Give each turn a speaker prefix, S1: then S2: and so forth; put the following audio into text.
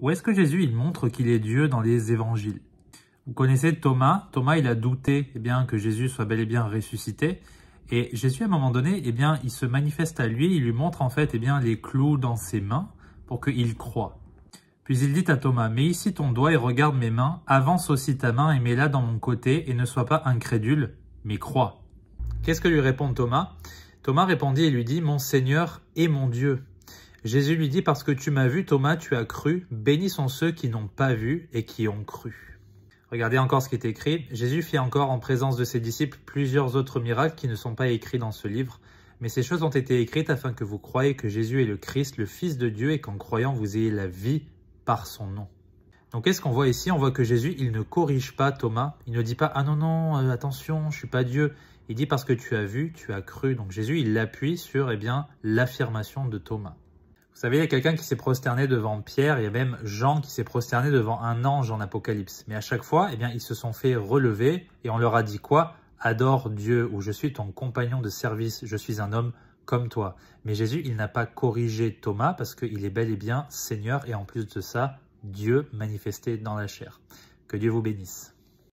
S1: Où est-ce que Jésus, il montre qu'il est Dieu dans les évangiles Vous connaissez Thomas. Thomas, il a douté eh bien, que Jésus soit bel et bien ressuscité. Et Jésus, à un moment donné, eh bien, il se manifeste à lui, il lui montre en fait eh bien, les clous dans ses mains pour qu'il croie. Puis il dit à Thomas, mets ici ton doigt et regarde mes mains, avance aussi ta main et mets-la dans mon côté et ne sois pas incrédule, mais crois. Qu'est-ce que lui répond Thomas Thomas répondit et lui dit, mon Seigneur et mon Dieu. Jésus lui dit, parce que tu m'as vu, Thomas, tu as cru, bénis sont ceux qui n'ont pas vu et qui ont cru. Regardez encore ce qui est écrit. Jésus fit encore en présence de ses disciples plusieurs autres miracles qui ne sont pas écrits dans ce livre, mais ces choses ont été écrites afin que vous croyiez que Jésus est le Christ, le Fils de Dieu, et qu'en croyant vous ayez la vie par son nom. Donc qu'est-ce qu'on voit ici On voit que Jésus, il ne corrige pas Thomas, il ne dit pas « Ah non, non, euh, attention, je suis pas Dieu ». Il dit « Parce que tu as vu, tu as cru ». Donc Jésus, il l'appuie sur eh bien l'affirmation de Thomas. Vous savez, il y a quelqu'un qui s'est prosterné devant Pierre, il y a même Jean qui s'est prosterné devant un ange en Apocalypse. Mais à chaque fois, eh bien, ils se sont fait relever et on leur a dit quoi Adore Dieu ou je suis ton compagnon de service, je suis un homme comme toi. Mais Jésus, il n'a pas corrigé Thomas parce qu'il est bel et bien Seigneur et en plus de ça, Dieu manifesté dans la chair. Que Dieu vous bénisse.